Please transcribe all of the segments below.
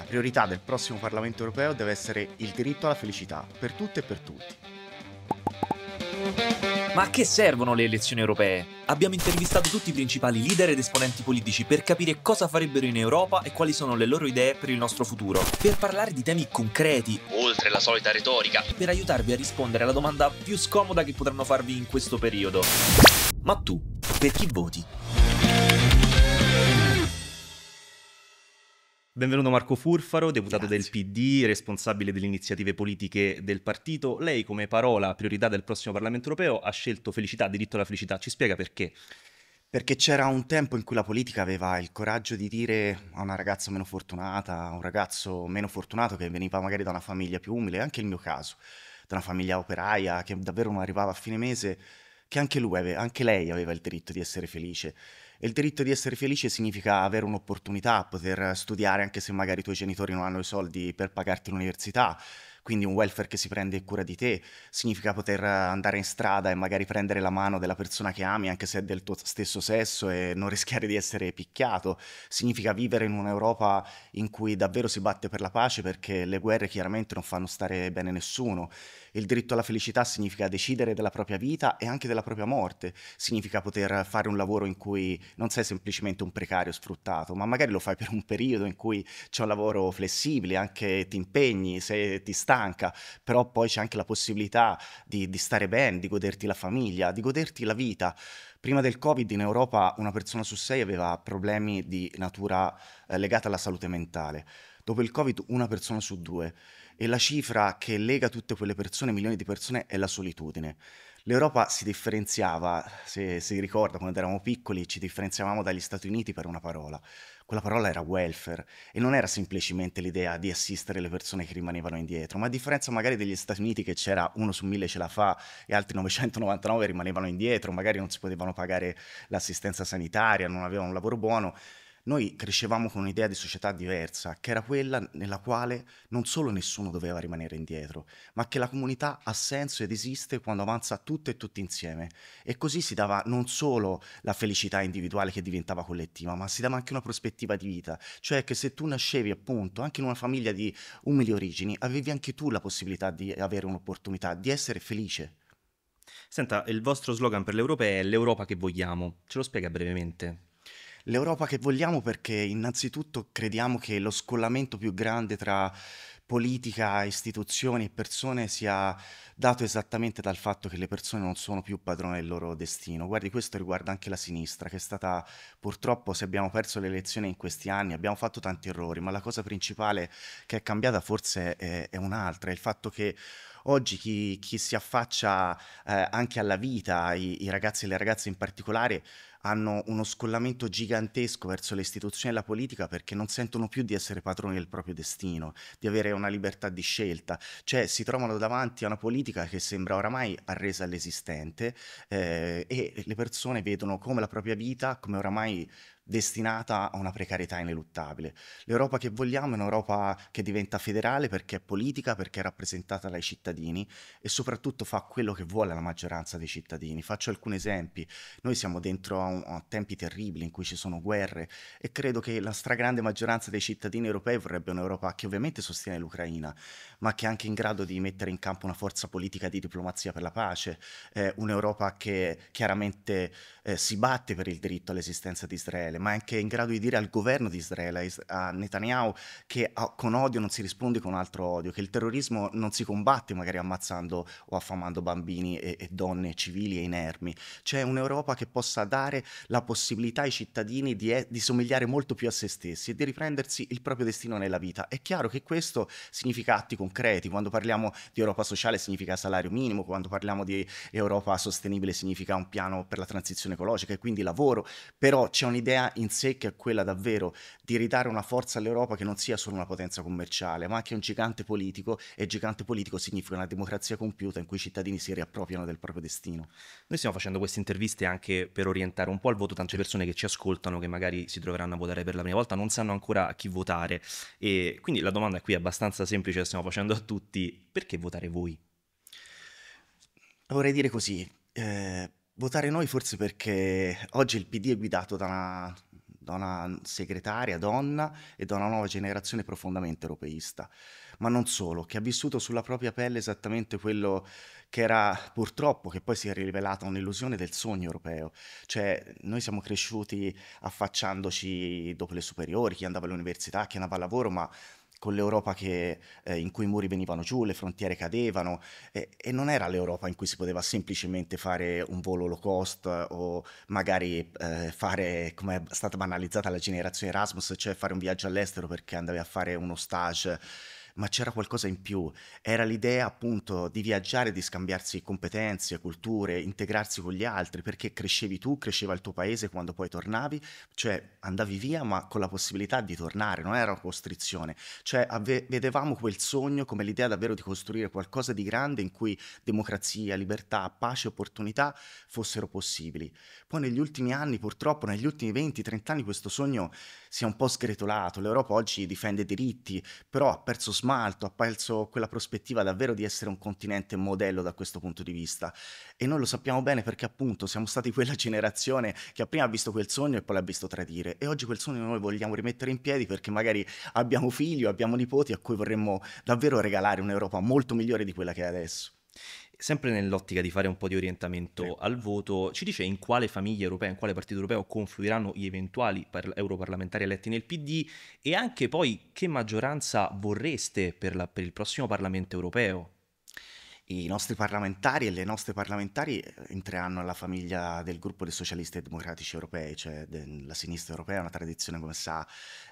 La priorità del prossimo Parlamento europeo deve essere il diritto alla felicità, per tutte e per tutti. Ma a che servono le elezioni europee? Abbiamo intervistato tutti i principali leader ed esponenti politici per capire cosa farebbero in Europa e quali sono le loro idee per il nostro futuro, per parlare di temi concreti, oltre la solita retorica, per aiutarvi a rispondere alla domanda più scomoda che potranno farvi in questo periodo. Ma tu, per chi voti? Benvenuto Marco Furfaro, deputato Grazie. del PD, responsabile delle iniziative politiche del partito. Lei come parola priorità del prossimo Parlamento europeo ha scelto felicità, diritto alla felicità. Ci spiega perché? Perché c'era un tempo in cui la politica aveva il coraggio di dire a una ragazza meno fortunata, a un ragazzo meno fortunato che veniva magari da una famiglia più umile, anche il mio caso, da una famiglia operaia che davvero non arrivava a fine mese, che anche, lui, anche lei aveva il diritto di essere felice il diritto di essere felice significa avere un'opportunità, poter studiare anche se magari i tuoi genitori non hanno i soldi per pagarti l'università, quindi un welfare che si prende cura di te, significa poter andare in strada e magari prendere la mano della persona che ami anche se è del tuo stesso sesso e non rischiare di essere picchiato, significa vivere in un'Europa in cui davvero si batte per la pace perché le guerre chiaramente non fanno stare bene nessuno il diritto alla felicità significa decidere della propria vita e anche della propria morte, significa poter fare un lavoro in cui non sei semplicemente un precario sfruttato, ma magari lo fai per un periodo in cui c'è un lavoro flessibile, anche ti impegni, se ti stanca, però poi c'è anche la possibilità di, di stare bene, di goderti la famiglia, di goderti la vita. Prima del Covid in Europa una persona su sei aveva problemi di natura eh, legata alla salute mentale. Dopo il Covid una persona su due e la cifra che lega tutte quelle persone, milioni di persone, è la solitudine. L'Europa si differenziava, se si ricorda quando eravamo piccoli, ci differenziavamo dagli Stati Uniti per una parola. Quella parola era welfare e non era semplicemente l'idea di assistere le persone che rimanevano indietro, ma a differenza magari degli Stati Uniti che c'era uno su mille ce la fa e altri 999 rimanevano indietro, magari non si potevano pagare l'assistenza sanitaria, non avevano un lavoro buono, noi crescevamo con un'idea di società diversa, che era quella nella quale non solo nessuno doveva rimanere indietro, ma che la comunità ha senso ed esiste quando avanza tutto e tutti insieme. E così si dava non solo la felicità individuale che diventava collettiva, ma si dava anche una prospettiva di vita, cioè che se tu nascevi appunto anche in una famiglia di umili origini, avevi anche tu la possibilità di avere un'opportunità, di essere felice. Senta, il vostro slogan per l'Europa è l'Europa che vogliamo. Ce lo spiega brevemente? L'Europa che vogliamo perché innanzitutto crediamo che lo scollamento più grande tra politica, istituzioni e persone sia dato esattamente dal fatto che le persone non sono più padrone del loro destino. Guardi, questo riguarda anche la sinistra, che è stata purtroppo, se abbiamo perso le elezioni in questi anni, abbiamo fatto tanti errori, ma la cosa principale che è cambiata forse è, è un'altra, è il fatto che Oggi chi, chi si affaccia eh, anche alla vita, i, i ragazzi e le ragazze in particolare, hanno uno scollamento gigantesco verso le istituzioni e la politica perché non sentono più di essere padroni del proprio destino, di avere una libertà di scelta, cioè si trovano davanti a una politica che sembra oramai arresa all'esistente eh, e le persone vedono come la propria vita, come oramai destinata a una precarietà ineluttabile. L'Europa che vogliamo è un'Europa che diventa federale perché è politica, perché è rappresentata dai cittadini e soprattutto fa quello che vuole la maggioranza dei cittadini. Faccio alcuni esempi. Noi siamo dentro a, un, a tempi terribili in cui ci sono guerre e credo che la stragrande maggioranza dei cittadini europei vorrebbe un'Europa che ovviamente sostiene l'Ucraina, ma che è anche in grado di mettere in campo una forza politica di diplomazia per la pace, eh, un'Europa che chiaramente eh, si batte per il diritto all'esistenza di Israele ma è anche in grado di dire al governo di Israele, a Netanyahu, che ah, con odio non si risponde con altro odio, che il terrorismo non si combatte magari ammazzando o affamando bambini e, e donne civili e inermi. C'è un'Europa che possa dare la possibilità ai cittadini di, eh, di somigliare molto più a se stessi e di riprendersi il proprio destino nella vita. È chiaro che questo significa atti concreti, quando parliamo di Europa sociale significa salario minimo, quando parliamo di Europa sostenibile significa un piano per la transizione ecologica e quindi lavoro, però c'è un'idea in sé che è quella davvero di ridare una forza all'Europa che non sia solo una potenza commerciale, ma anche un gigante politico e gigante politico significa una democrazia compiuta in cui i cittadini si riappropriano del proprio destino. Noi stiamo facendo queste interviste anche per orientare un po' al voto tante persone che ci ascoltano, che magari si troveranno a votare per la prima volta, non sanno ancora a chi votare e quindi la domanda qui è abbastanza semplice, la stiamo facendo a tutti, perché votare voi? Vorrei dire così, eh, Votare noi forse perché oggi il PD è guidato da una, da una segretaria donna e da una nuova generazione profondamente europeista, ma non solo, che ha vissuto sulla propria pelle esattamente quello che era purtroppo, che poi si è rivelata un'illusione del sogno europeo. Cioè, noi siamo cresciuti affacciandoci dopo le superiori, chi andava all'università, chi andava al lavoro, ma con l'Europa che, eh, in cui i muri venivano giù, le frontiere cadevano eh, e non era l'Europa in cui si poteva semplicemente fare un volo low cost eh, o magari eh, fare, come è stata banalizzata la generazione Erasmus, cioè fare un viaggio all'estero perché andavi a fare uno stage ma c'era qualcosa in più. Era l'idea appunto di viaggiare, di scambiarsi competenze, culture, integrarsi con gli altri, perché crescevi tu, cresceva il tuo paese quando poi tornavi, cioè andavi via ma con la possibilità di tornare, non era una costrizione. Cioè ave- vedevamo quel sogno come l'idea davvero di costruire qualcosa di grande in cui democrazia, libertà, pace, opportunità fossero possibili. Poi negli ultimi anni, purtroppo negli ultimi 20-30 anni questo sogno si è un po' sgretolato, l'Europa oggi difende diritti, però ha perso smalto, ha perso quella prospettiva davvero di essere un continente modello da questo punto di vista. E noi lo sappiamo bene perché appunto siamo stati quella generazione che prima ha visto quel sogno e poi l'ha visto tradire. E oggi quel sogno noi vogliamo rimettere in piedi perché magari abbiamo figli o abbiamo nipoti a cui vorremmo davvero regalare un'Europa molto migliore di quella che è adesso sempre nell'ottica di fare un po' di orientamento sì. al voto, ci dice in quale famiglia europea, in quale partito europeo confluiranno gli eventuali par- europarlamentari eletti nel PD e anche poi che maggioranza vorreste per, la, per il prossimo Parlamento europeo? i nostri parlamentari e le nostre parlamentari eh, entreranno alla famiglia del gruppo dei socialisti e democratici europei, cioè della sinistra europea, una tradizione come sa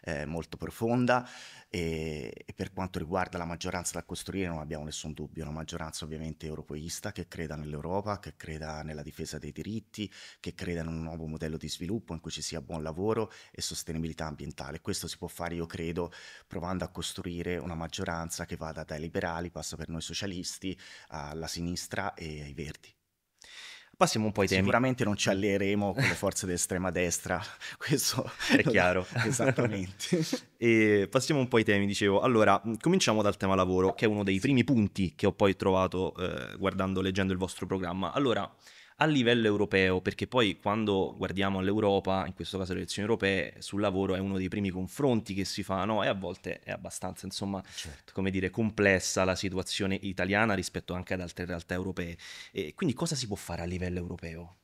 eh, molto profonda, e, e, per quanto riguarda la maggioranza da costruire non abbiamo nessun dubbio, una maggioranza ovviamente europeista che creda nell'Europa, che creda nella difesa dei diritti, che creda in un nuovo modello di sviluppo in cui ci sia buon lavoro e sostenibilità ambientale. Questo si può fare, io credo, provando a costruire una maggioranza che vada dai liberali, passa per noi socialisti, alla sinistra e ai verdi. Passiamo un po' ai temi. Sicuramente non ci allieremo con le forze dell'estrema destra, questo è chiaro. Esattamente. e passiamo un po' ai temi, dicevo. Allora, cominciamo dal tema lavoro, che è uno dei primi punti che ho poi trovato eh, guardando, leggendo il vostro programma. Allora, a livello europeo, perché poi quando guardiamo all'Europa, in questo caso le elezioni europee, sul lavoro è uno dei primi confronti che si fanno e a volte è abbastanza, insomma, certo. come dire, complessa la situazione italiana rispetto anche ad altre realtà europee. E quindi cosa si può fare a livello europeo?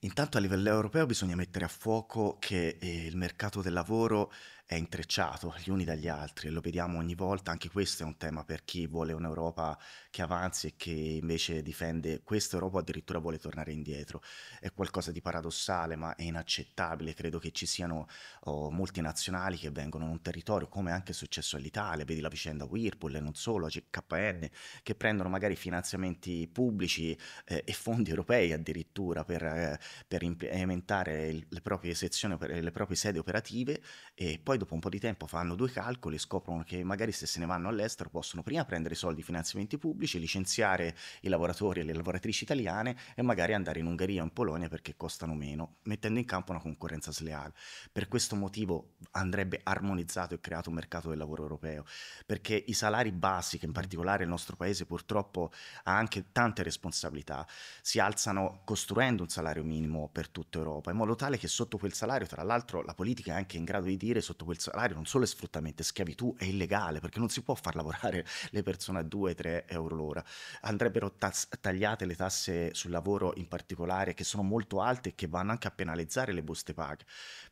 Intanto a livello europeo bisogna mettere a fuoco che eh, il mercato del lavoro è intrecciato gli uni dagli altri e lo vediamo ogni volta, anche questo è un tema per chi vuole un'Europa che avanzi e che invece difende questa Europa addirittura vuole tornare indietro. È qualcosa di paradossale ma è inaccettabile, credo che ci siano oh, multinazionali che vengono in un territorio come anche è successo all'Italia, vedi la vicenda Whirlpool e non solo, CKN, che prendono magari finanziamenti pubblici eh, e fondi europei addirittura per, eh, per implementare il, le proprie sezioni, le proprie sedi operative e poi dopo un po' di tempo fanno due calcoli e scoprono che magari se se ne vanno all'estero possono prima prendere soldi, finanziamenti pubblici, licenziare i lavoratori e le lavoratrici italiane e magari andare in Ungheria o in Polonia perché costano meno, mettendo in campo una concorrenza sleale. Per questo motivo andrebbe armonizzato e creato un mercato del lavoro europeo, perché i salari bassi, che in mm. particolare il nostro paese purtroppo ha anche tante responsabilità, si alzano costruendo un salario minimo per tutta Europa, in modo tale che sotto quel salario, tra l'altro la politica è anche in grado di dire sotto quel quel salario non solo è sfruttamento, è schiavitù, è illegale, perché non si può far lavorare le persone a 2-3 euro l'ora. Andrebbero tas- tagliate le tasse sul lavoro in particolare, che sono molto alte e che vanno anche a penalizzare le buste paghe.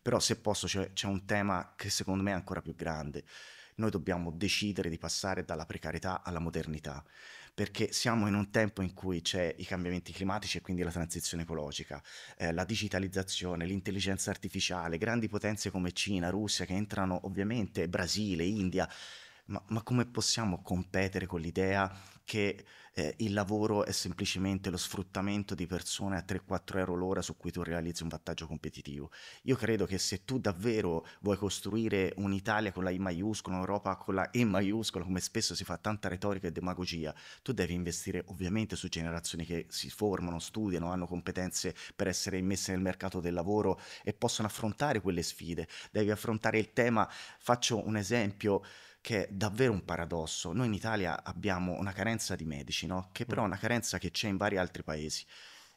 Però se posso c'è, c'è un tema che secondo me è ancora più grande. Noi dobbiamo decidere di passare dalla precarietà alla modernità perché siamo in un tempo in cui c'è i cambiamenti climatici e quindi la transizione ecologica, eh, la digitalizzazione, l'intelligenza artificiale, grandi potenze come Cina, Russia che entrano ovviamente, Brasile, India, ma, ma come possiamo competere con l'idea che eh, il lavoro è semplicemente lo sfruttamento di persone a 3-4 euro l'ora su cui tu realizzi un vantaggio competitivo. Io credo che se tu davvero vuoi costruire un'Italia con la I maiuscola, un'Europa con la E maiuscola, come spesso si fa tanta retorica e demagogia, tu devi investire ovviamente su generazioni che si formano, studiano, hanno competenze per essere immesse nel mercato del lavoro e possono affrontare quelle sfide. Devi affrontare il tema, faccio un esempio che è davvero un paradosso. Noi in Italia abbiamo una carenza di medici, no? che però è una carenza che c'è in vari altri paesi.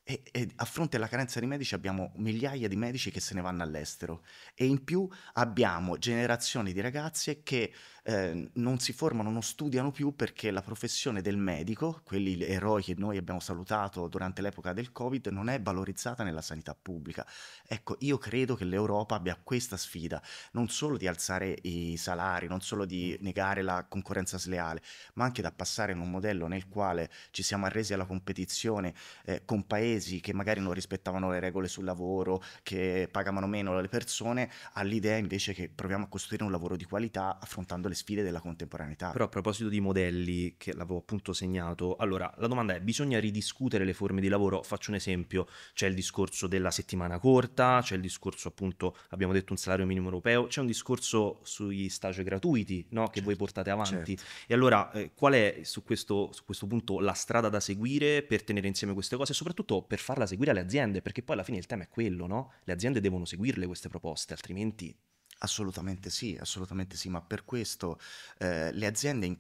E, e, a fronte della carenza di medici abbiamo migliaia di medici che se ne vanno all'estero e in più abbiamo generazioni di ragazze che Ehm, non si formano, non studiano più perché la professione del medico, quelli eroi che noi abbiamo salutato durante l'epoca del Covid, non è valorizzata nella sanità pubblica. Ecco, io credo che l'Europa abbia questa sfida, non solo di alzare i salari, non solo di negare la concorrenza sleale, ma anche da passare in un modello nel quale ci siamo arresi alla competizione eh, con paesi che magari non rispettavano le regole sul lavoro, che pagavano meno le persone, all'idea invece che proviamo a costruire un lavoro di qualità affrontando le sfide della contemporaneità. Però a proposito di modelli che l'avevo appunto segnato, allora la domanda è bisogna ridiscutere le forme di lavoro? Faccio un esempio, c'è il discorso della settimana corta, c'è il discorso appunto, abbiamo detto un salario minimo europeo, c'è un discorso sugli stage gratuiti no? che certo, voi portate avanti. Certo. E allora eh, qual è su questo, su questo punto la strada da seguire per tenere insieme queste cose e soprattutto per farla seguire alle aziende? Perché poi alla fine il tema è quello, no? Le aziende devono seguirle queste proposte, altrimenti Assolutamente sì, assolutamente sì, ma per questo eh, le aziende, in-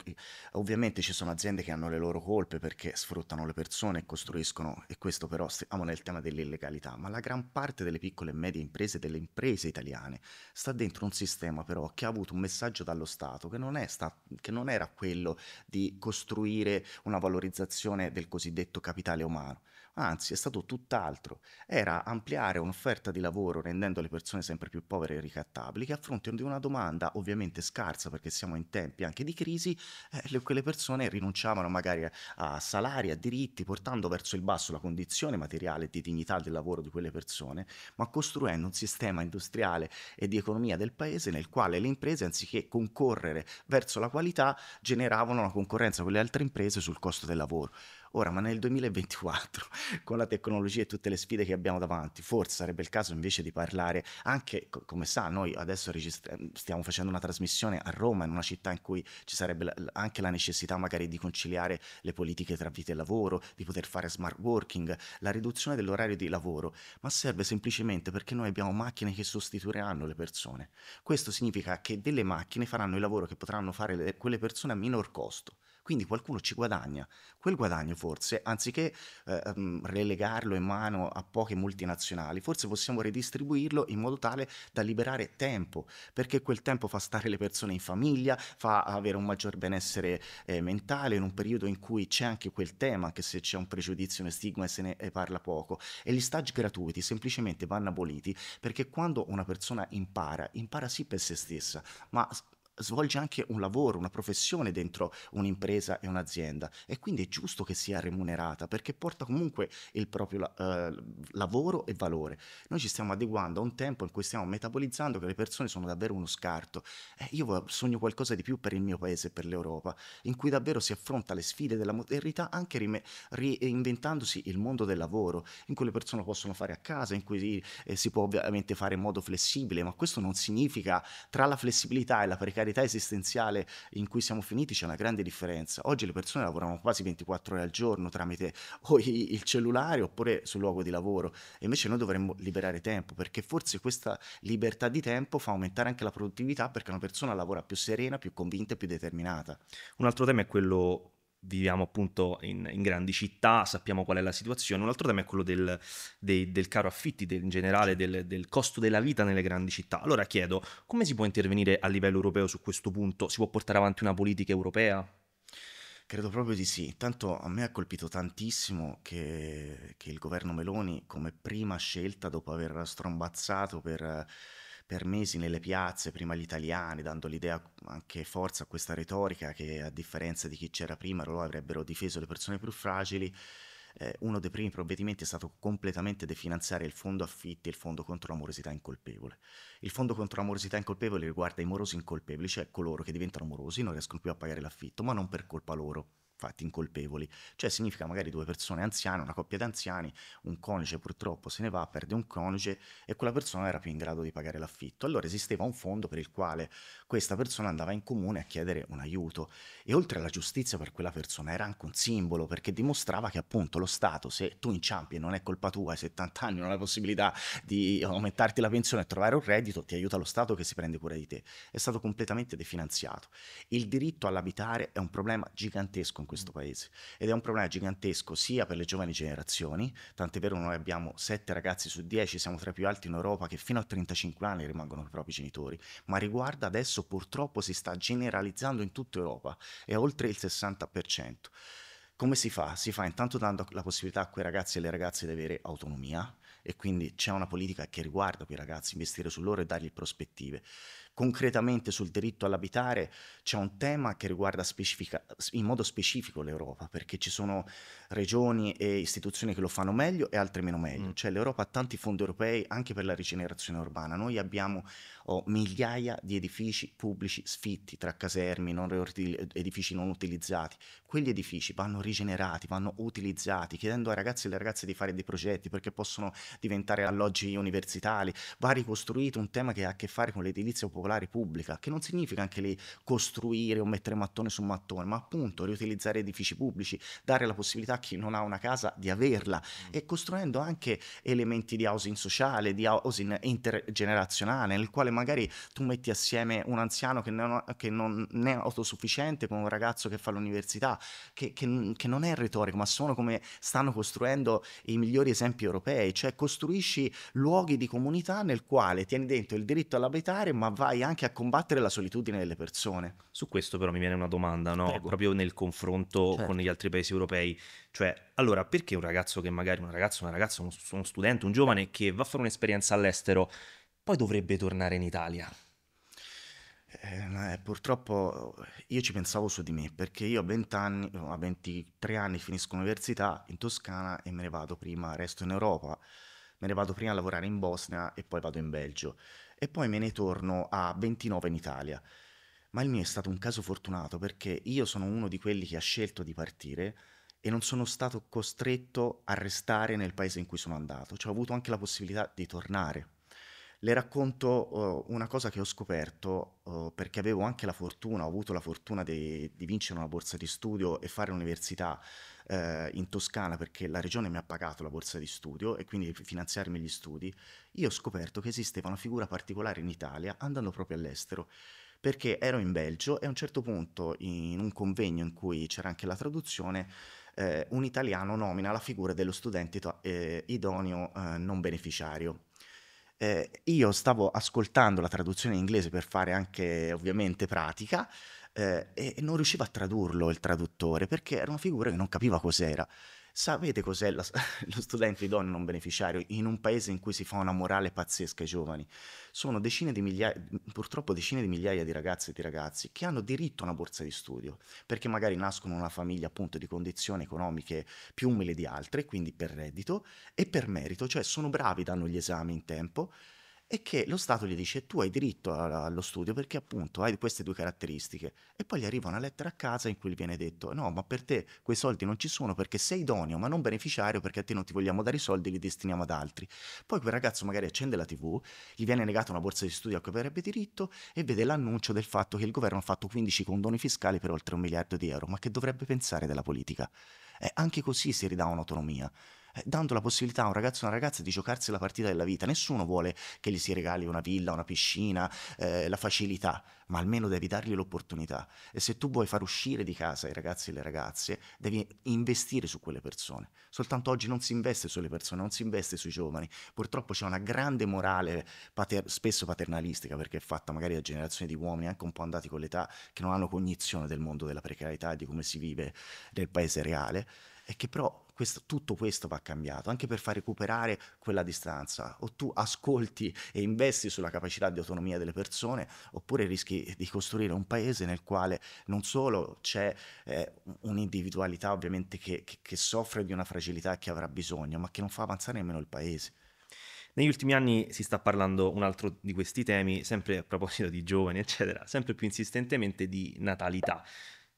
ovviamente ci sono aziende che hanno le loro colpe perché sfruttano le persone e costruiscono, e questo però stiamo nel tema dell'illegalità, ma la gran parte delle piccole e medie imprese, delle imprese italiane, sta dentro un sistema però che ha avuto un messaggio dallo Stato che non, sta- che non era quello di costruire una valorizzazione del cosiddetto capitale umano, anzi è stato tutt'altro, era ampliare un'offerta di lavoro rendendo le persone sempre più povere e ricattabili, che a fronte di una domanda ovviamente scarsa perché siamo in tempi anche di crisi, eh, le, quelle persone rinunciavano magari a, a salari, a diritti, portando verso il basso la condizione materiale di dignità del lavoro di quelle persone, ma costruendo un sistema industriale e di economia del paese nel quale le imprese, anziché concorrere verso la qualità, generavano una concorrenza con le altre imprese sul costo del lavoro. Ora, ma nel 2024, con la tecnologia e tutte le sfide che abbiamo davanti, forse sarebbe il caso invece di parlare anche, come sa, noi adesso registra- stiamo facendo una trasmissione a Roma, in una città in cui ci sarebbe anche la necessità magari di conciliare le politiche tra vita e lavoro, di poter fare smart working, la riduzione dell'orario di lavoro, ma serve semplicemente perché noi abbiamo macchine che sostituiranno le persone. Questo significa che delle macchine faranno il lavoro che potranno fare le, quelle persone a minor costo. Quindi qualcuno ci guadagna. Quel guadagno forse, anziché eh, ehm, relegarlo in mano a poche multinazionali, forse possiamo redistribuirlo in modo tale da liberare tempo, perché quel tempo fa stare le persone in famiglia, fa avere un maggior benessere eh, mentale in un periodo in cui c'è anche quel tema, anche se c'è un pregiudizio, uno stigma e se ne parla poco. E gli stage gratuiti semplicemente vanno aboliti perché quando una persona impara, impara sì per se stessa, ma svolge anche un lavoro, una professione dentro un'impresa e un'azienda e quindi è giusto che sia remunerata perché porta comunque il proprio eh, lavoro e valore. Noi ci stiamo adeguando a un tempo in cui stiamo metabolizzando che le persone sono davvero uno scarto. Eh, io sogno qualcosa di più per il mio paese e per l'Europa, in cui davvero si affronta le sfide della modernità anche rime- reinventandosi il mondo del lavoro, in cui le persone possono fare a casa, in cui eh, si può ovviamente fare in modo flessibile, ma questo non significa tra la flessibilità e la precarietà precarietà esistenziale in cui siamo finiti c'è una grande differenza. Oggi le persone lavorano quasi 24 ore al giorno tramite o il cellulare oppure sul luogo di lavoro e invece noi dovremmo liberare tempo perché forse questa libertà di tempo fa aumentare anche la produttività perché una persona lavora più serena, più convinta e più determinata. Un altro tema è quello viviamo appunto in, in, grandi città, sappiamo qual è la situazione. Un altro tema è quello del, dei, del caro affitti, del, in generale del, del, costo della vita nelle grandi città. Allora chiedo, come si può intervenire a livello europeo su questo punto? Si può portare avanti una politica europea? Credo proprio di sì. Tanto a me ha colpito tantissimo che, che il governo Meloni, come prima scelta, dopo aver strombazzato per per mesi nelle piazze, prima gli italiani, dando l'idea anche forza a questa retorica che a differenza di chi c'era prima, loro avrebbero difeso le persone più fragili. Eh, uno dei primi provvedimenti è stato completamente definanziare il fondo affitti e il fondo contro la morosità incolpevole. Il fondo contro la morosità incolpevole riguarda i morosi incolpevoli, cioè coloro che diventano morosi, non riescono più a pagare l'affitto, ma non per colpa loro fatti incolpevoli, cioè significa magari due persone anziane, una coppia di anziani, un coniuge purtroppo se ne va, perde un coniuge e quella persona era più in grado di pagare l'affitto. Allora esisteva un fondo per il quale questa persona andava in comune a chiedere un aiuto e oltre alla giustizia per quella persona era anche un simbolo perché dimostrava che appunto lo Stato se tu inciampi e non è colpa tua, hai 70 anni, non hai possibilità di aumentarti la pensione e trovare un reddito, ti aiuta lo Stato che si prende cura di te. È stato completamente definanziato. Il diritto all'abitare è un problema gigantesco in questo paese ed è un problema gigantesco sia per le giovani generazioni, tant'è vero noi abbiamo 7 ragazzi su 10, siamo tra i più alti in Europa che fino a 35 anni rimangono i propri genitori, ma riguarda adesso purtroppo si sta generalizzando in tutta Europa, è oltre il 60%. Come si fa? Si fa intanto dando la possibilità a quei ragazzi e alle ragazze di avere autonomia e quindi c'è una politica che riguarda quei ragazzi, investire su loro e dargli prospettive concretamente sul diritto all'abitare c'è un tema che riguarda in modo specifico l'Europa, perché ci sono regioni e istituzioni che lo fanno meglio e altre meno meglio. Mm. Cioè l'Europa ha tanti fondi europei anche per la rigenerazione urbana. Noi abbiamo oh, migliaia di edifici pubblici sfitti tra casermi, non edifici non utilizzati. Quegli edifici vanno rigenerati, vanno utilizzati, chiedendo ai ragazzi e alle ragazze di fare dei progetti perché possono diventare alloggi universitari. Va ricostruito un tema che ha a che fare con l'edilizia popolare particolare pubblica, che non significa anche lì costruire o mettere mattone su mattone, ma appunto riutilizzare edifici pubblici, dare la possibilità a chi non ha una casa di averla mm. e costruendo anche elementi di housing sociale, di housing intergenerazionale, nel quale magari tu metti assieme un anziano che non, che non è autosufficiente con un ragazzo che fa l'università, che, che, che non è retorico, ma sono come stanno costruendo i migliori esempi europei, cioè costruisci luoghi di comunità nel quale tieni dentro il diritto all'abitare ma vai vai anche a combattere la solitudine delle persone. Su questo però mi viene una domanda, no? proprio nel confronto certo. con gli altri paesi europei. Cioè, allora, perché un ragazzo che magari, un ragazzo, una ragazza, uno, studente, un giovane che va a fare un'esperienza all'estero, poi dovrebbe tornare in Italia? Eh, eh purtroppo io ci pensavo su di me perché io a 20 anni, a 23 anni finisco l'università in Toscana e me ne vado prima, resto in Europa, me ne vado prima a lavorare in Bosnia e poi vado in Belgio e poi me ne torno a 29 in Italia. Ma il mio è stato un caso fortunato perché io sono uno di quelli che ha scelto di partire e non sono stato costretto a restare nel paese in cui sono andato, cioè ho avuto anche la possibilità di tornare le racconto uh, una cosa che ho scoperto uh, perché avevo anche la fortuna, ho avuto la fortuna di, di vincere una borsa di studio e fare università uh, in Toscana perché la regione mi ha pagato la borsa di studio e quindi finanziarmi gli studi. Io ho scoperto che esisteva una figura particolare in Italia andando proprio all'estero perché ero in Belgio e a un certo punto in un convegno in cui c'era anche la traduzione eh, un italiano nomina la figura dello studente to- eh, idoneo eh, non beneficiario eh, io stavo ascoltando la traduzione in inglese per fare anche ovviamente pratica eh, e non riuscivo a tradurlo il traduttore perché era una figura che non capiva cos'era. Sapete cos'è la, lo studente di donne non beneficiario in un paese in cui si fa una morale pazzesca ai giovani? Sono decine di migliaia, purtroppo decine di migliaia di ragazze e di ragazzi che hanno diritto a una borsa di studio, perché magari nascono in una famiglia appunto di condizioni economiche più umili di altre, quindi per reddito e per merito, cioè sono bravi, danno gli esami in tempo, e che lo Stato gli dice tu hai diritto allo studio perché appunto hai queste due caratteristiche e poi gli arriva una lettera a casa in cui gli viene detto no ma per te quei soldi non ci sono perché sei idoneo ma non beneficiario perché a te non ti vogliamo dare i soldi li destiniamo ad altri poi quel ragazzo magari accende la tv gli viene negata una borsa di studio a cui avrebbe diritto e vede l'annuncio del fatto che il governo ha fatto 15 condoni fiscali per oltre un miliardo di euro ma che dovrebbe pensare della politica eh, anche così si ridà un'autonomia eh, dando la possibilità a un ragazzo e una ragazza di giocarsi la partita della vita. Nessuno vuole che gli si regali una villa, una piscina, eh, la facilità, ma almeno devi dargli l'opportunità. E se tu vuoi far uscire di casa i ragazzi e le ragazze, devi investire su quelle persone. Soltanto oggi non si investe sulle persone, non si investe sui giovani. Purtroppo c'è una grande morale pater- spesso paternalistica, perché è fatta magari da generazioni di uomini anche un po' andati con l'età, che non hanno cognizione del mondo della precarietà e di come si vive nel paese reale, e che però questo, tutto questo va cambiato anche per far recuperare quella distanza. O tu ascolti e investi sulla capacità di autonomia delle persone, oppure rischi di costruire un paese nel quale non solo c'è eh, un'individualità ovviamente che, che, che soffre di una fragilità e che avrà bisogno, ma che non fa avanzare nemmeno il paese. Negli ultimi anni si sta parlando un altro di questi temi, sempre a proposito di giovani, eccetera, sempre più insistentemente di natalità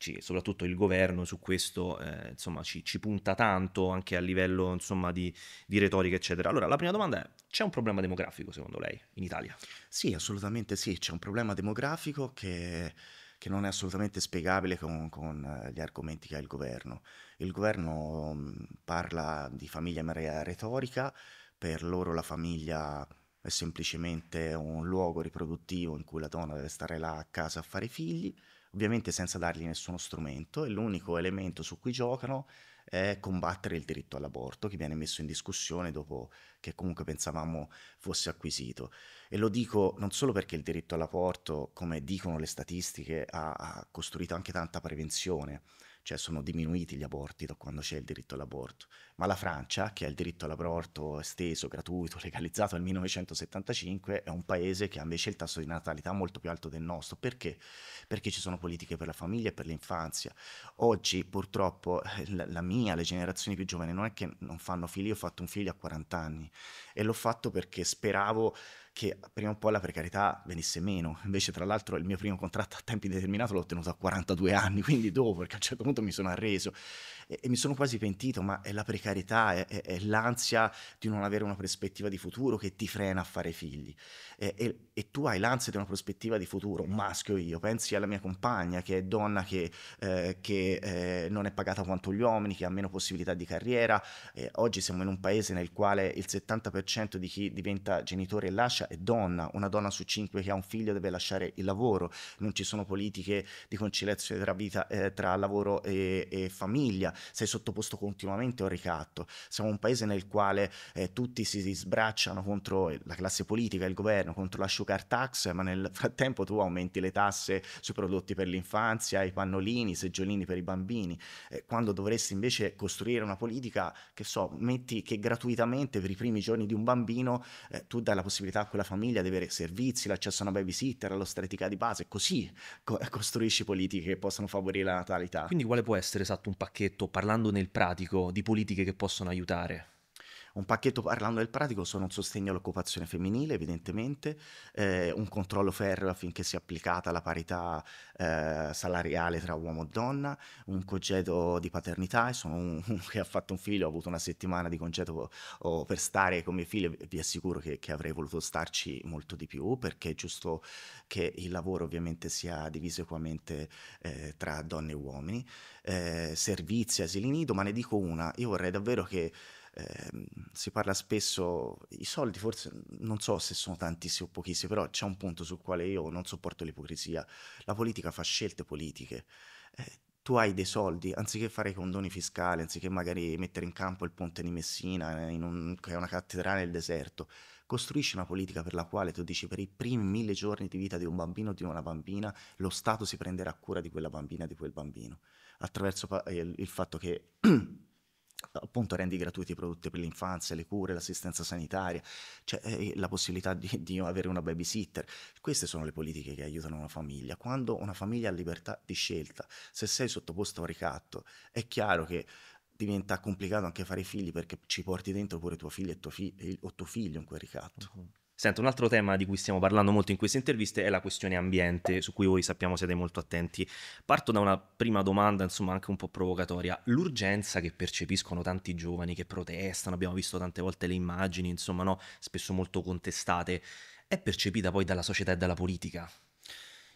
ci, soprattutto il governo su questo eh, insomma, ci, ci, punta tanto anche a livello insomma, di, di, retorica, eccetera. Allora, la prima domanda è: c'è un problema demografico secondo lei in Italia? Sì, assolutamente sì, c'è un problema demografico che, che non è assolutamente spiegabile con, con, eh, gli argomenti che ha il governo. Il governo mm, parla di famiglia in retorica, per loro la famiglia è semplicemente un luogo riproduttivo in cui la donna deve stare là a casa a fare figli ovviamente senza dargli nessuno strumento e l'unico elemento su cui giocano è combattere il diritto all'aborto che viene messo in discussione dopo che comunque pensavamo fosse acquisito. E lo dico non solo perché il diritto all'aborto, come dicono le statistiche, ha, ha costruito anche tanta prevenzione, cioè sono diminuiti gli aborti da quando c'è il diritto all'aborto, ma la Francia, che ha il diritto all'aborto esteso, gratuito, legalizzato nel 1975, è un paese che ha invece il tasso di natalità molto più alto del nostro, perché? Perché ci sono politiche per la famiglia e per l'infanzia. Oggi purtroppo la, mia, le generazioni più giovani non è che non fanno figli, io ho fatto un figlio a 40 anni e l'ho fatto perché speravo che prima o poi la precarietà venisse meno. Invece, tra l'altro, il mio primo contratto a tempo indeterminato l'ho ottenuto a 42 anni, quindi dopo, perché a un certo punto mi sono arreso e, e mi sono quasi pentito, ma è la precarietà, è, è, è, l'ansia di non avere una prospettiva di futuro che ti frena a fare figli. E, e, tu hai l'ansia di una prospettiva di futuro, un maschio io, pensi alla mia compagna che è donna, che, eh, che eh, non è pagata quanto gli uomini, che ha meno possibilità di carriera. Eh, oggi siamo in un paese nel quale il 70% di chi diventa genitore e lascia è donna, una donna su cinque che ha un figlio deve lasciare il lavoro, non ci sono politiche di conciliazione tra, vita, eh, tra lavoro e, e famiglia sei sottoposto continuamente a un ricatto. Siamo un paese nel quale eh, tutti si sbracciano contro eh, la classe politica, il governo, contro la sugar tax, ma nel frattempo tu aumenti le tasse sui prodotti per l'infanzia, i pannolini, i seggiolini per i bambini, eh, quando dovresti invece costruire una politica che so, metti che gratuitamente per i primi giorni di un bambino eh, tu dai la possibilità a quella famiglia di avere servizi, l'accesso a una babysitter, all'ostetrica di base, così co- costruisci politiche che possano favorire la natalità. Quindi quale può essere esatto un pacchetto parlando nel pratico di politiche che possono aiutare? un pacchetto parlando del pratico sono un sostegno all'occupazione femminile evidentemente, eh, un controllo ferro affinché sia applicata la parità eh, salariale tra uomo e donna, un congedo di paternità, e sono un, un, che ha fatto un figlio, ho avuto una settimana di congedo oh, per stare con mio figlio vi assicuro che, che avrei voluto starci molto di più perché è giusto che il lavoro ovviamente sia diviso equamente eh, tra donne e uomini, eh, servizi, asili nido, ma ne dico una, io vorrei davvero che Ehm, si parla spesso, i soldi forse non so se sono tantissimi o pochissimi, però c'è un punto sul quale io non sopporto l'ipocrisia. La politica fa scelte politiche. Eh, tu hai dei soldi, anziché fare i condoni fiscali, anziché magari mettere in campo il ponte di Messina, eh, un, che è una cattedrale nel deserto, costruisci una politica per la quale tu dici per i primi mille giorni di vita di un bambino o di una bambina lo Stato si prenderà cura di quella bambina, di quel bambino, attraverso eh, il fatto che appunto rendi gratuiti i prodotti per l'infanzia, le cure, l'assistenza sanitaria, cioè eh, la possibilità di, di, avere una babysitter. Queste sono le politiche che aiutano una famiglia. Quando una famiglia ha libertà di scelta, se sei sottoposto a un ricatto, è chiaro che diventa complicato anche fare figli perché ci porti dentro pure tua figlia e tuo fi- o tuo figlio in quel ricatto. Uh-huh. Sento, un altro tema di cui stiamo parlando molto in queste interviste è la questione ambiente, su cui voi sappiamo siete molto attenti. Parto da una prima domanda, insomma, anche un po' provocatoria. L'urgenza che percepiscono tanti giovani che protestano, abbiamo visto tante volte le immagini, insomma, no, spesso molto contestate, è percepita poi dalla società e dalla politica?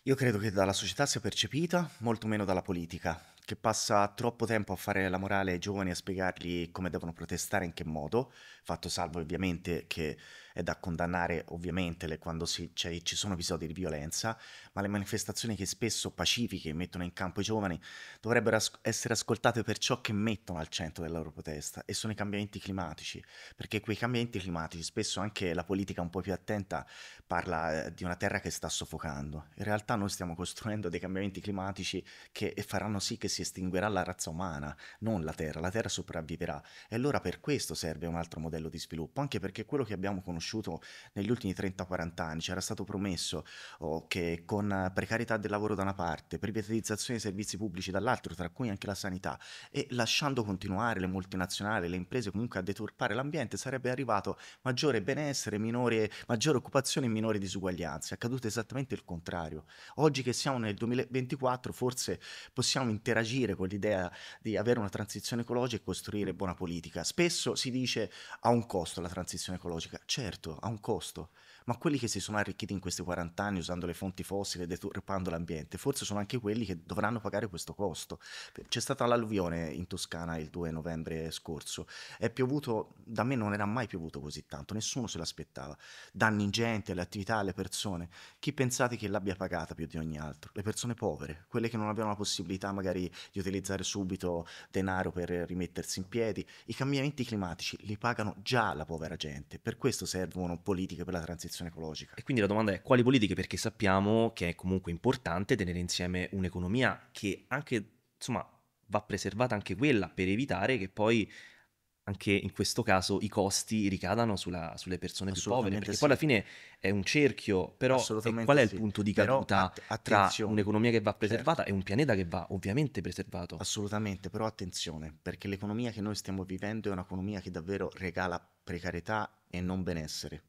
Io credo che dalla società sia percepita, molto meno dalla politica che passa troppo tempo a fare la morale ai giovani, e a spiegargli come devono protestare, in che modo, fatto salvo ovviamente che è da condannare ovviamente le, quando si, cioè, ci sono episodi di violenza, ma le manifestazioni che spesso pacifiche mettono in campo i giovani dovrebbero as- essere ascoltate per ciò che mettono al centro della loro protesta e sono i cambiamenti climatici, perché quei cambiamenti climatici spesso anche la politica un po' più attenta parla eh, di una terra che sta soffocando, in realtà noi stiamo costruendo dei cambiamenti climatici che faranno sì che si si estinguerà la razza umana, non la Terra, la Terra sopravviverà. E allora per questo serve un altro modello di sviluppo, anche perché quello che abbiamo conosciuto negli ultimi 30-40 anni ci era stato promesso oh, che con precarietà del lavoro da una parte, privatizzazione dei servizi pubblici dall'altro, tra cui anche la sanità, e lasciando continuare le multinazionali, le imprese comunque a deturpare l'ambiente, sarebbe arrivato maggiore benessere, minore, maggiore occupazione e minore disuguaglianze. È accaduto esattamente il contrario. Oggi che siamo nel 2024 forse possiamo interagire agire con l'idea di avere una transizione ecologica e costruire buona politica. Spesso si dice ha un costo la transizione ecologica, certo ha un costo, ma quelli che si sono arricchiti in questi 40 anni usando le fonti fossili e deturpando l'ambiente, forse sono anche quelli che dovranno pagare questo costo. C'è stata l'alluvione in Toscana il 2 novembre scorso, è piovuto, da me non era mai piovuto così tanto, nessuno se l'aspettava, danni ingenti alle attività, alle persone, chi pensate che l'abbia pagata più di ogni altro? Le persone povere, quelle che non avevano la possibilità magari di utilizzare subito denaro per rimettersi in piedi, i cambiamenti climatici li pagano già la povera gente, per questo servono politiche per la transizione transizione ecologica. E quindi la domanda è quali politiche? Perché sappiamo che è comunque importante tenere insieme un'economia che anche, insomma, va preservata anche quella per evitare che poi anche in questo caso i costi ricadano sulla, sulle persone più povere, perché sì. poi alla fine è un cerchio, però qual è il sì. punto di caduta att- tra un'economia che va certo. preservata certo. e un pianeta che va ovviamente preservato? Assolutamente, però attenzione, perché l'economia che noi stiamo vivendo è un'economia che davvero regala precarietà e non benessere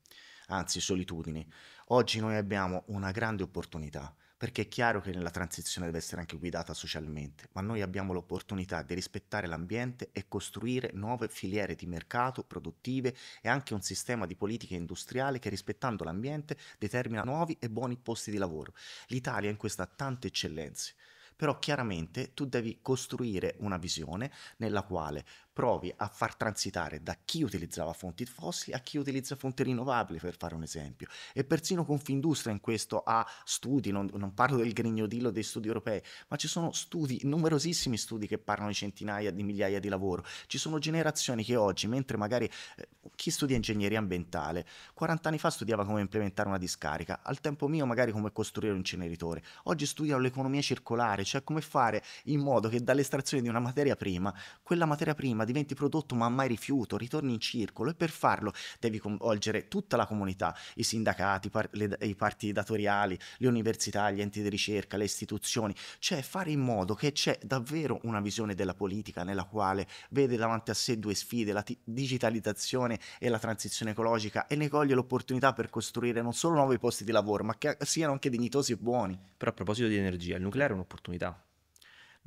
anzi solitudini. Oggi noi abbiamo una grande opportunità perché è chiaro che la transizione deve essere anche guidata socialmente, ma noi abbiamo l'opportunità di rispettare l'ambiente e costruire nuove filiere di mercato produttive e anche un sistema di politica industriale che rispettando l'ambiente determina nuovi e buoni posti di lavoro. L'Italia in questo ha tante eccellenze però chiaramente tu devi costruire una visione nella quale provi a far transitare da chi utilizzava fonti fossili a chi utilizza fonti rinnovabili, per fare un esempio. E persino Confindustria in questo ha studi, non, non parlo del grignodillo dei studi europei, ma ci sono studi, numerosissimi studi che parlano di centinaia di migliaia di lavoro. Ci sono generazioni che oggi, mentre magari eh, chi studia ingegneria ambientale, 40 anni fa studiava come implementare una discarica, al tempo mio magari come costruire un inceneritore, oggi studiano l'economia circolare, cioè come fare in modo che dall'estrazione di una materia prima, quella materia prima diventi prodotto ma mai rifiuto, ritorni in circolo e per farlo devi coinvolgere tutta la comunità, i sindacati, par- le, i partiti datoriali, le università, gli enti di ricerca, le istituzioni, cioè fare in modo che c'è davvero una visione della politica nella quale vede davanti a sé due sfide, la t- digitalizzazione e la transizione ecologica e ne coglie l'opportunità per costruire non solo nuovi posti di lavoro ma che siano anche dignitosi e buoni. Però a proposito di energia, il nucleare è un'opportunità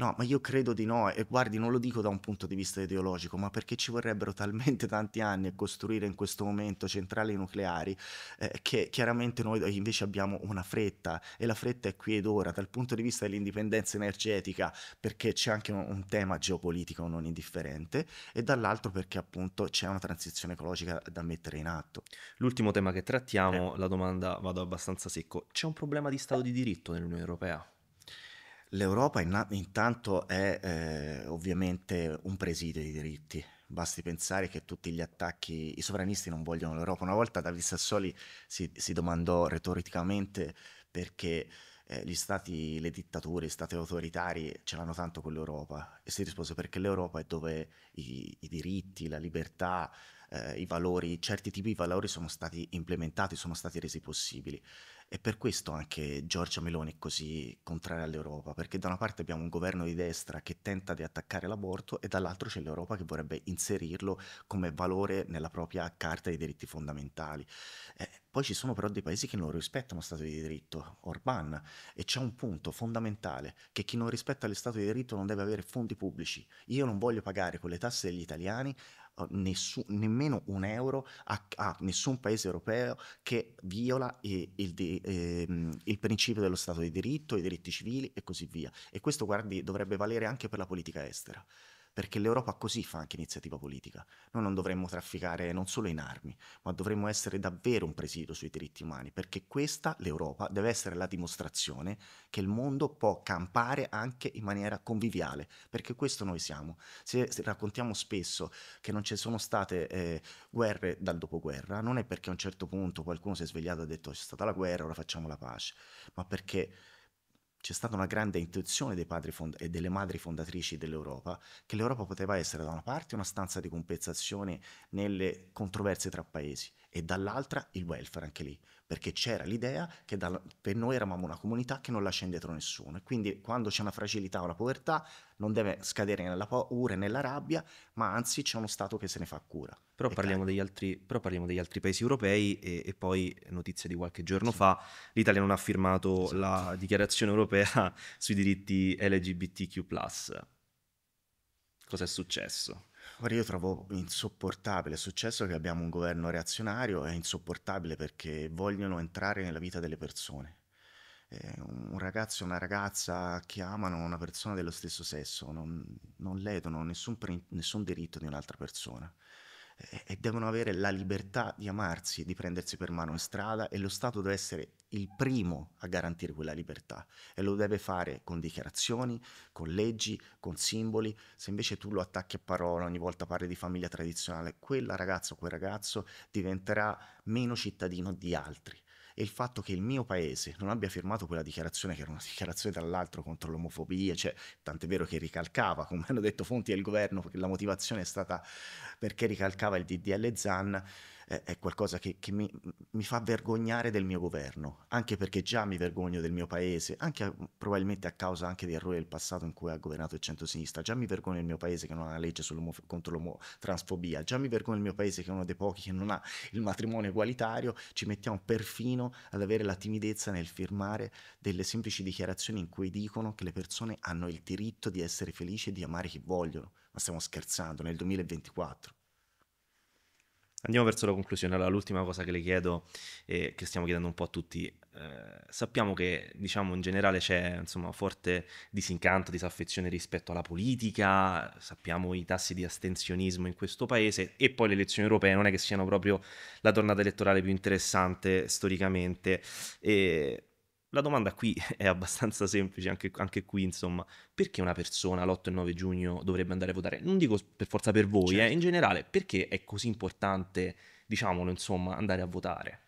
No, ma io credo di no, e guardi, non lo dico da un punto di vista ideologico, ma perché ci vorrebbero talmente tanti anni a costruire in questo momento centrali nucleari eh, che chiaramente noi invece abbiamo una fretta e la fretta è qui ed ora dal punto di vista dell'indipendenza energetica perché c'è anche un, un tema geopolitico non indifferente e dall'altro perché appunto c'è una transizione ecologica da mettere in atto. L'ultimo tema che trattiamo, eh. la domanda vado abbastanza secco, c'è un problema di Stato di diritto nell'Unione Europea? L'Europa intanto è eh, ovviamente un presidio di diritti. Basti pensare che tutti gli attacchi, i sovranisti non vogliono l'Europa. Una volta David Sassoli si, si domandò retoricamente perché eh, gli stati, le dittature, gli stati autoritari ce l'hanno tanto con l'Europa e si rispose perché l'Europa è dove i, i diritti, la libertà, eh, i valori, certi tipi di valori sono stati implementati, sono stati resi possibili. E per questo anche Giorgia Meloni è così contraria all'Europa, perché da una parte abbiamo un governo di destra che tenta di attaccare l'aborto e dall'altro c'è l'Europa che vorrebbe inserirlo come valore nella propria carta dei diritti fondamentali. Eh, poi ci sono però dei paesi che non rispettano lo Stato di diritto, Orban, e c'è un punto fondamentale che chi non rispetta lo Stato di diritto non deve avere fondi pubblici. Io non voglio pagare con le tasse degli italiani Uhm, nessun, nemmeno un euro a, a, nessun paese europeo che viola eh, il, il, ehm, il, principio dello Stato di diritto, i diritti civili e così via. E questo, guardi, dovrebbe valere anche per la politica estera perché l'Europa così fa anche iniziativa politica. Noi non dovremmo trafficare non solo in armi, ma dovremmo essere davvero un presidio sui diritti umani, perché questa, l'Europa, deve essere la dimostrazione che il mondo può campare anche in maniera conviviale, perché questo noi siamo. Se, se raccontiamo spesso che non ci sono state eh, guerre dal dopoguerra, non è perché a un certo punto qualcuno si è svegliato e ha detto c'è stata la guerra, ora facciamo la pace, ma perché c'è stata una grande intuizione dei padri fond- e delle madri fondatrici dell'Europa che l'Europa poteva essere da una parte una stanza di compensazione nelle controversie tra paesi, e dall'altra il welfare anche lì, perché c'era l'idea che da, per noi eravamo una comunità che non lascia indietro nessuno e quindi quando c'è una fragilità o una povertà non deve scadere nella paura e nella rabbia, ma anzi c'è uno Stato che se ne fa cura. Però, parliamo degli, altri, però parliamo degli, altri, paesi europei e, e poi eh, notizie di qualche giorno sì. fa, l'Italia non ha firmato sì. Esatto. la dichiarazione europea sui diritti LGBTQ ⁇ Cosa è successo? Ora io trovo insopportabile, è successo che abbiamo un governo reazionario, è insopportabile perché vogliono entrare nella vita delle persone. Eh, un ragazzo e una ragazza che amano una persona dello stesso sesso non, non ledono nessun, nessun diritto di un'altra persona e devono avere la libertà di amarsi, di prendersi per mano in strada e lo Stato deve essere il primo a garantire quella libertà e lo deve fare con dichiarazioni, con leggi, con simboli. Se invece tu lo attacchi a parola, ogni volta parli di famiglia tradizionale, quella ragazza o quel ragazzo diventerà meno cittadino di altri e il fatto che il mio paese non abbia firmato quella dichiarazione, che era una dichiarazione dall'altro contro l'omofobia, cioè, tant'è vero che ricalcava, come hanno detto fonti del governo, la motivazione è stata perché ricalcava il DDL Zan, eh, è qualcosa che, che mi, mi, fa vergognare del mio governo, anche perché già mi vergogno del mio paese, anche a, probabilmente a causa anche di errori del passato in cui ha governato il centro centrosinistra, già mi vergogno del mio paese che non ha una legge contro l'omotransfobia, già mi vergogno del mio paese che è uno dei pochi che non ha il matrimonio egualitario, ci mettiamo perfino ad avere la timidezza nel firmare delle semplici dichiarazioni in cui dicono che le persone hanno il diritto di essere felici e di amare chi vogliono, ma stiamo scherzando, nel 2024. Andiamo verso la conclusione. Allora, l'ultima cosa che le chiedo e che stiamo chiedendo un po' a tutti, eh, sappiamo che diciamo in generale c'è insomma forte disincanto, disaffezione rispetto alla politica, sappiamo i tassi di astensionismo in questo paese e poi le elezioni europee non è che siano proprio la tornata elettorale più interessante storicamente. E la domanda qui è abbastanza semplice, anche, anche qui insomma, perché una persona l'8 e 9 giugno dovrebbe andare a votare? Non dico per forza per voi, certo. eh, in certo. generale perché è così importante, diciamolo insomma, andare a votare?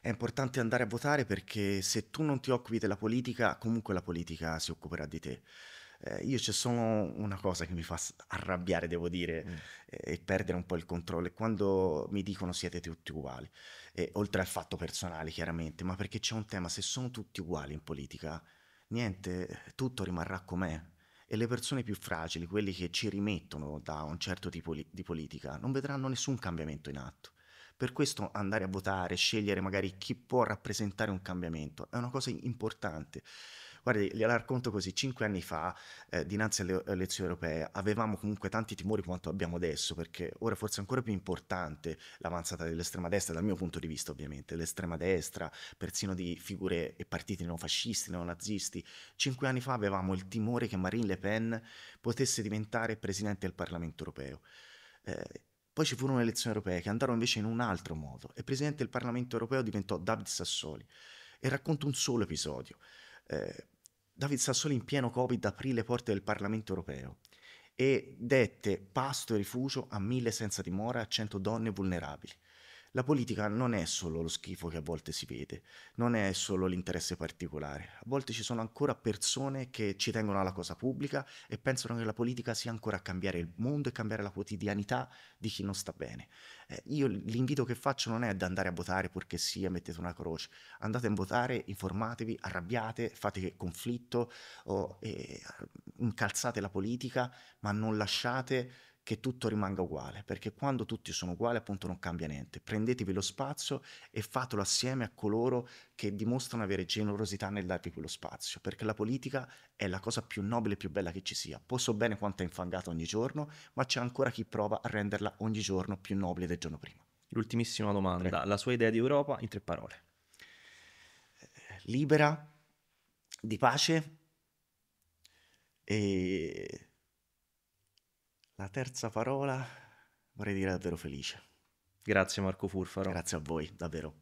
È importante andare a votare perché se tu non ti occupi della politica, comunque la politica si occuperà di te. Eh, io c'è solo una cosa che mi fa arrabbiare, devo dire, mm. Eh, e perdere un po' il controllo, è quando mi dicono siete tutti uguali e, oltre al fatto personale chiaramente, ma perché c'è un tema, se sono tutti uguali in politica, niente, tutto rimarrà com'è e le persone più fragili, quelli che ci rimettono da un certo tipo di politica, non vedranno nessun cambiamento in atto. Per questo andare a votare, scegliere magari chi può rappresentare un cambiamento, è una cosa importante. Guardi, gliela racconto così, cinque anni fa, eh, dinanzi alle elezioni europee, avevamo comunque tanti timori quanto abbiamo adesso, perché ora forse è ancora più importante l'avanzata dell'estrema destra, dal mio punto di vista ovviamente, l'estrema destra, persino di figure e partiti neofascisti, neonazisti. Cinque anni fa avevamo il timore che Marine Le Pen potesse diventare presidente del Parlamento europeo. Eh, poi ci furono le elezioni europee che andarono invece in un altro modo e presidente del Parlamento europeo diventò David Sassoli. E racconto un solo episodio. Eh, David Sassoli in pieno Covid aprì le porte del Parlamento europeo e dette pasto e rifugio a mille senza dimora, a cento donne vulnerabili. La politica non è solo lo schifo che a volte si vede, non è solo l'interesse particolare. A volte ci sono ancora persone che ci tengono alla cosa pubblica e pensano che la politica sia ancora a cambiare il mondo e cambiare la quotidianità di chi non sta bene. Eh, io l'invito che faccio non è ad andare a votare purché sia, mettete una croce. Andate a votare, informatevi, arrabbiate, fate conflitto, o, eh, incalzate la politica, ma non lasciate che tutto rimanga uguale, perché quando tutti sono uguali appunto non cambia niente. Prendetevi lo spazio e fatelo assieme a coloro che dimostrano avere generosità nel darvi quello spazio, perché la politica è la cosa più nobile e più bella che ci sia. Posso bene quanto è infangata ogni giorno, ma c'è ancora chi prova a renderla ogni giorno più nobile del giorno prima. L'ultimissima domanda, Prego. la sua idea di Europa in tre parole. Libera, di pace e la terza parola vorrei dire davvero felice. Grazie Marco Furfaro. Grazie a voi, davvero.